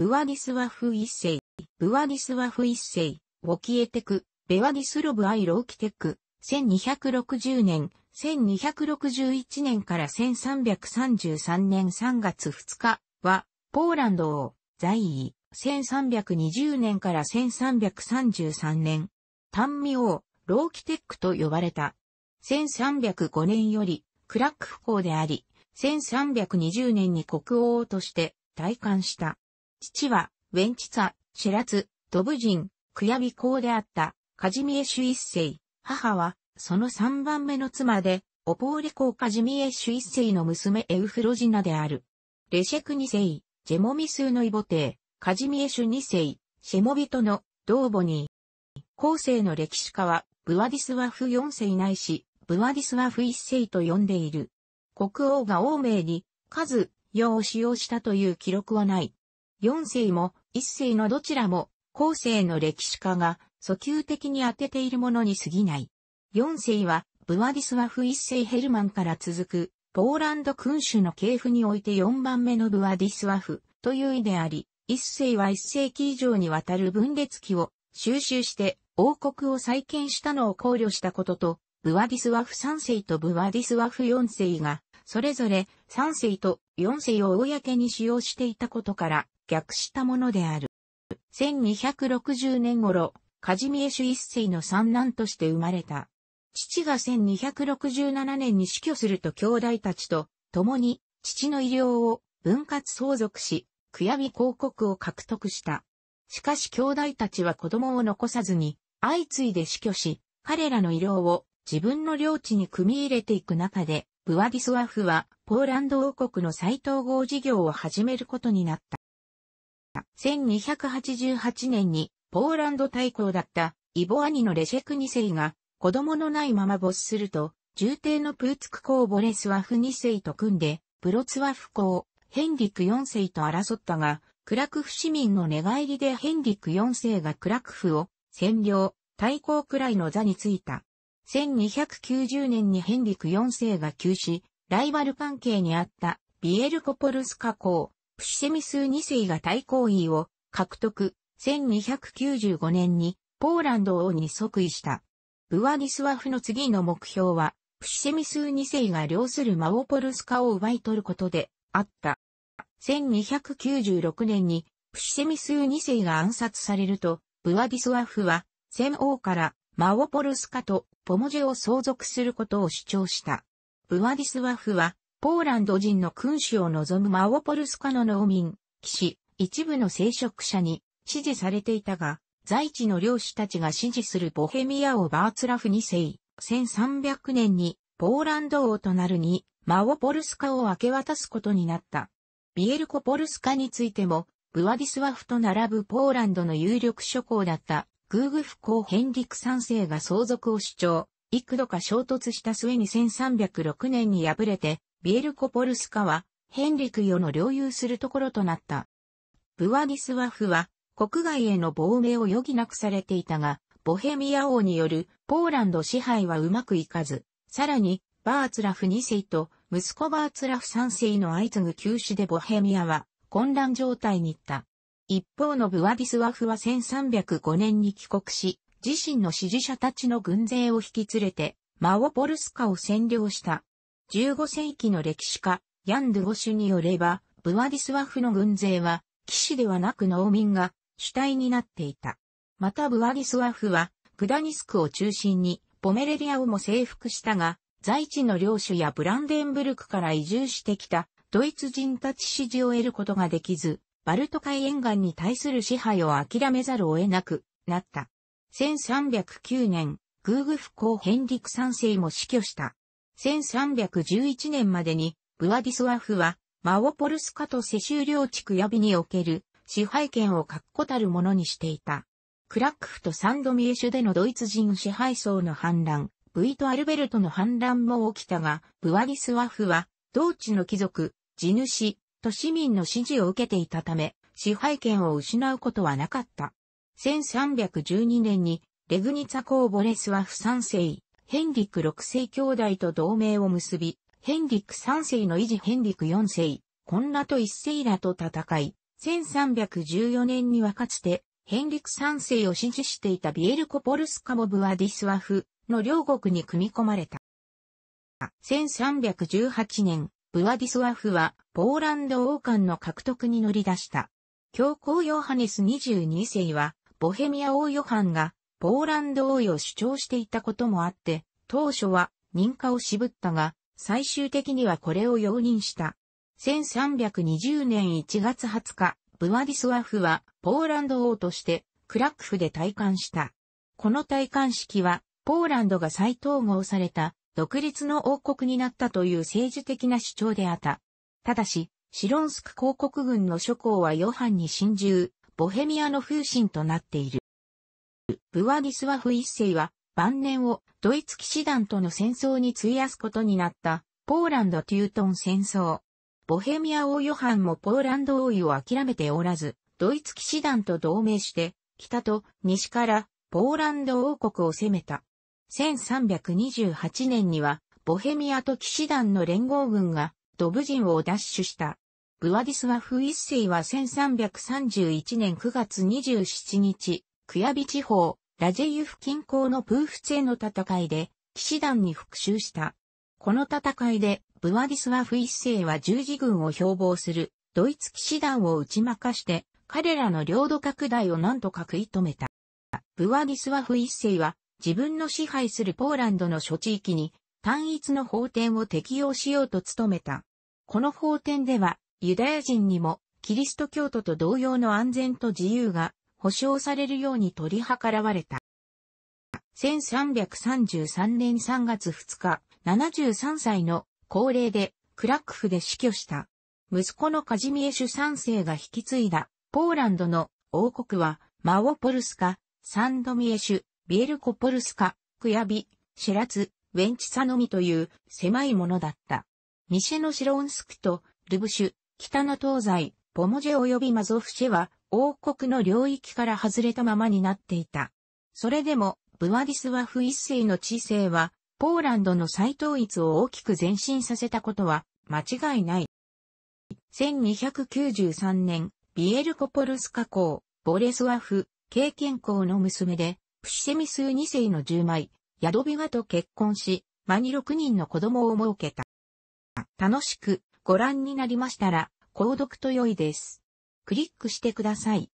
ブワディスワフ一世、ブワディスワフ一世、ウォキエテク、ベワディスロブアイローキテク、1260年、1261年から1333年3月2日は、ポーランドを在位、1320年から1333年、単味王、ローキテックと呼ばれた。1305年より、クラック不幸であり、1320年に国王として、退官した。父は、ウェンチツァ、シェラツ、ドブジン、クヤビコウであった、カジミエシュ一世。母は、その三番目の妻で、オポーレ公カジミエシュ一世の娘エウフロジナである。レシェク二世、ジェモミスのイボテー、カジミエシュ二世、シェモビトの、ドーボニー。後世の歴史家は、ブワディスワフ四世ないし、ブワディスワフ一世と呼んでいる。国王が王名に、数、用を使用したという記録はない。4世も1世のどちらも、後世の歴史家が訴求的に当てているものに過ぎない。4世は、ブワディスワフ1世ヘルマンから続く、ポーランド君主の系譜において4番目のブワディスワフという意であり、1世は1世紀以上にわたる分裂期を収集して王国を再建したのを考慮したことと、ブワディスワフ3世とブワディスワフ4世が、それぞれ3世と4世を公に使用していたことから、逆したものである。1260年頃、カジミエシュ一世の三男として生まれた。父が1267年に死去すると兄弟たちと共に父の医療を分割相続し、悔やみ広告を獲得した。しかし兄弟たちは子供を残さずに相次いで死去し、彼らの医療を自分の領地に組み入れていく中で、ブワディスワフはポーランド王国の再統合事業を始めることになった。1288年にポーランド大公だったイボ兄のレシェク二世が子供のないまま没すると、重帝のプーツク公ボレスワフ二世と組んで、プロツワフ公、ヘンリク4世と争ったが、クラクフ市民の寝返りでヘンリク4世がクラクフを占領、大公くらいの座についた。1290年にヘンリク4世が急死、ライバル関係にあったビエルコポルスカ公、プシセミス2世が対抗位を獲得、1295年にポーランド王に即位した。ブワディスワフの次の目標は、プシセミス2世が領するマオポルスカを奪い取ることであった。1296年にプシセミス2世が暗殺されると、ブワディスワフは、戦王からマオポルスカとポモジェを相続することを主張した。ブワディスワフは、ポーランド人の君主を望むマオポルスカの農民、騎士、一部の聖職者に支持されていたが、在地の領主たちが支持するボヘミア王バーツラフ2世、1300年にポーランド王となるに、マオポルスカを明け渡すことになった。ビエルコポルスカについても、ブワディスワフと並ぶポーランドの有力諸侯だったグーグフ公ヘンリク3世が相続を主張、幾度か衝突した末に1306年に敗れて、ビエルコポルスカは、ヘンリクヨの領有するところとなった。ブワディスワフは、国外への亡命を余儀なくされていたが、ボヘミア王によるポーランド支配はうまくいかず、さらに、バーツラフ2世と息子バーツラフ3世の相次ぐ休止でボヘミアは混乱状態に行った。一方のブワディスワフは1305年に帰国し、自身の支持者たちの軍勢を引き連れて、マオポルスカを占領した。15世紀の歴史家、ヤン・ドゥゴシュによれば、ブワディスワフの軍勢は、騎士ではなく農民が主体になっていた。またブワディスワフは、グダニスクを中心に、ポメレリアをも征服したが、在地の領主やブランデンブルクから移住してきたドイツ人たち支持を得ることができず、バルト海沿岸に対する支配を諦めざるを得なくなった。1309年、グーグフ公ヘンリク3世も死去した。1311年までに、ブワディスワフは、マオポルスカと世襲領地区ヤビにおける支配権を確固たるものにしていた。クラックフとサンドミエシュでのドイツ人支配層の反乱、ブイト・アルベルトの反乱も起きたが、ブワディスワフは、同地の貴族、地主、都市民の支持を受けていたため、支配権を失うことはなかった。1312年に、レグニツァコーボレスワフ三世、ヘンリック6世兄弟と同盟を結び、ヘンリック3世の維持ヘンリック4世、コンラと一世らと戦い、1314年にはかつて、ヘンリック3世を支持していたビエルコポルスカボブアディスワフの両国に組み込まれた。1318年、ブワディスワフはポーランド王冠の獲得に乗り出した。教皇ヨハネス22世は、ボヘミア王ヨハンがポーランド王位を主張していたこともあって、当初は認可を渋ったが、最終的にはこれを容認した。1320年1月20日、ブワディスワフはポーランド王としてクラックフで戴冠した。この戴冠式は、ポーランドが再統合された独立の王国になったという政治的な主張であった。ただし、シロンスク公国軍の諸侯はヨハンに侵入、ボヘミアの風神となっている。ブワディスワフ一世は晩年をドイツ騎士団との戦争に費やすことになったポーランドテュートン戦争。ボヘミア王ヨハンもポーランド王位を諦めておらず、ドイツ騎士団と同盟して、北と西からポーランド王国を攻めた。1328年には、ボヘミアと騎士団の連合軍がドブ人を奪取した。ブワディスワフ一世は1331年9月27日、クヤビ地方、ラジェユフ近郊のプーフツェの戦いで、騎士団に復讐した。この戦いで、ブワディスワフ一世は十字軍を標榜する、ドイツ騎士団を打ち負かして、彼らの領土拡大を何とか食い止めた。ブワディスワフ一世は、自分の支配するポーランドの諸地域に、単一の法典を適用しようと努めた。この法典では、ユダヤ人にも、キリスト教徒と同様の安全と自由が保障されるように取り計らわれた。1333年3月2日、73歳の高齢でクラックフで死去した。息子のカジミエシュ3世が引き継いだポーランドの王国はマオポルスカ、サンドミエシュ、ビエルコポルスカ、クヤビ、シェラツ、ウェンチサノミという狭いものだった。西のシロンスクとルブシュ、北の東西、ポモジェ及びマゾフシェは王国の領域から外れたままになっていた。それでも、ブワディスワフ一世の知性は、ポーランドの再統一を大きく前進させたことは間違いない。1293年、ビエルコポルスカ公、ボレスワフ、経験公の娘で、プシセミス二世の10枚、ヤドビガと結婚し、間に6人の子供を設けた。楽しくご覧になりましたら、購読と良いです。クリックしてください。